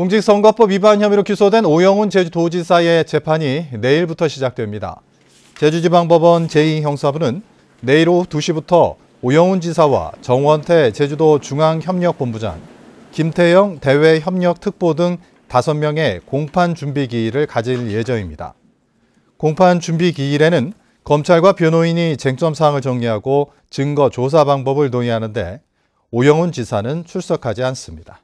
공직선거법 위반 혐의로 기소된 오영훈 제주도지사의 재판이 내일부터 시작됩니다. 제주지방법원 제2형사부는 내일 오후 2시부터 오영훈 지사와 정원태 제주도 중앙협력본부장, 김태영 대외협력특보 등 5명의 공판 준비 기일을 가질 예정입니다. 공판 준비 기일에는 검찰과 변호인이 쟁점 사항을 정리하고 증거 조사 방법을 논의하는데 오영훈 지사는 출석하지 않습니다.